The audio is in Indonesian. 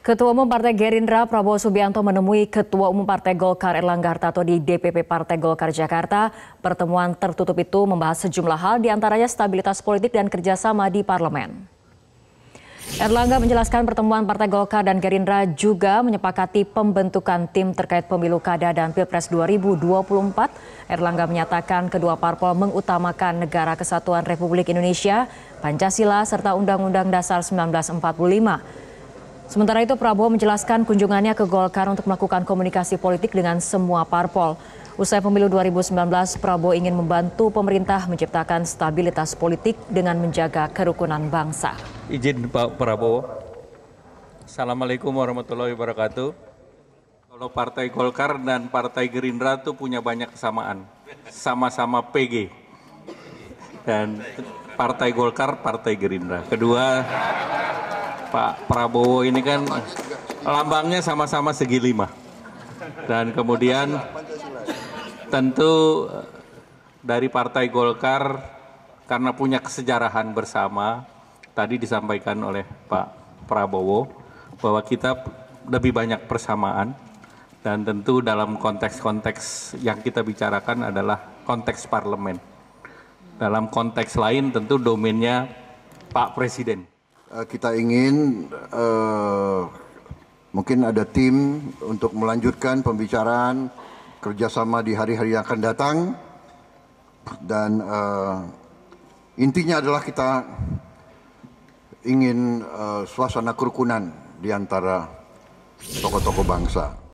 Ketua Umum Partai Gerindra Prabowo Subianto menemui Ketua Umum Partai Golkar Erlangga Hartarto di DPP Partai Golkar Jakarta. Pertemuan tertutup itu membahas sejumlah hal diantaranya stabilitas politik dan kerjasama di parlemen. Erlangga menjelaskan pertemuan Partai Golkar dan Gerindra juga menyepakati pembentukan tim terkait pemilu kada dan Pilpres 2024. Erlangga menyatakan kedua parpol mengutamakan negara kesatuan Republik Indonesia, Pancasila, serta Undang-Undang Dasar 1945. Sementara itu Prabowo menjelaskan kunjungannya ke Golkar untuk melakukan komunikasi politik dengan semua parpol. Usai pemilu 2019, Prabowo ingin membantu pemerintah menciptakan stabilitas politik dengan menjaga kerukunan bangsa. Izin Pak Prabowo. Assalamualaikum warahmatullahi wabarakatuh. Kalau Partai Golkar dan Partai Gerindra itu punya banyak kesamaan. Sama-sama PG. Dan Partai Golkar, Partai Gerindra. Kedua, Pak Prabowo ini kan lambangnya sama-sama segi lima. Dan kemudian tentu eh, dari Partai Golkar karena punya kesejarahan bersama, tadi disampaikan oleh Pak Prabowo bahwa kita lebih banyak persamaan dan tentu dalam konteks-konteks yang kita bicarakan adalah konteks parlemen. Dalam konteks lain tentu domainnya Pak Presiden. Eh, kita ingin uh, mungkin ada tim untuk melanjutkan pembicaraan kerjasama di hari-hari yang akan datang dan uh, intinya adalah kita ingin uh, suasana kerukunan di antara tokoh-tokoh bangsa.